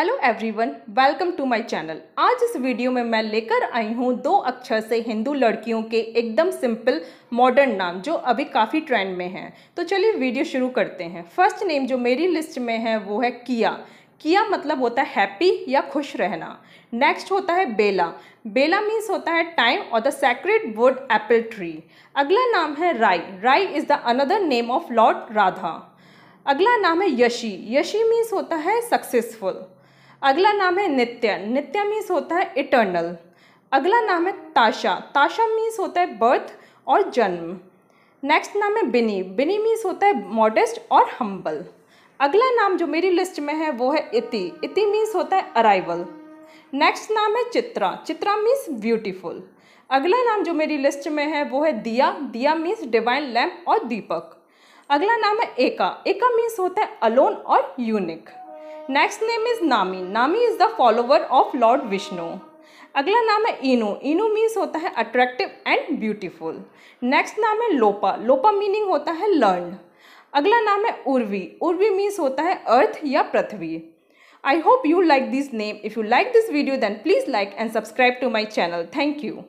hello everyone welcome to my channel आज इस video में मैं लेकर आई हूँ दो अक्षर से हिंदू लड़कियों के एकदम सिंपल मॉडर्न नाम जो अभी काफ़ी ट्रेंड में हैं तो चलिए वीडियो शुरू करते हैं फर्स्ट नेम जो मेरी लिस्ट में है वो है किया किया मतलब होता है हैप्पी या खुश रहना नेक्स्ट होता है बेला बेला मीन्स होता है टाइम और the secret wood apple tree अगला नाम है Rai Rai is the another name of lord Radha अगला नाम है यशी यशी मीन्स होता है सक्सेसफुल अगला नाम है नित्य नित्य मीन्स होता है इटर्नल अगला नाम है ताशा ताशा मीन्स होता है बर्थ और जन्म नेक्स्ट नाम है बिनी बिनी मीन्स होता है मॉडेस्ट और हम्बल अगला नाम जो मेरी लिस्ट में है वो है इति इति मीन्स होता है अराइवल नेक्स्ट नाम है चित्रा चित्रा मीन्स ब्यूटीफुल अगला नाम जो मेरी लिस्ट में है वो है दिया दिया मीन्स डिवाइन लैम्प और दीपक अगला नाम है एका एका मीन्स होता है अलोन और unique next name is Nami Nami is the follower of lord Vishnu अगला नाम है इनो इनो मीन्स होता है अट्रैक्टिव एंड ब्यूटीफुल नेक्स्ट नाम है लोपा लोपा मीनिंग होता है लर्न अगला नाम है उर्वी उर्वी मीन्स होता है अर्थ या Prithvi I hope you like this name if you like this video then please like and subscribe to my channel thank you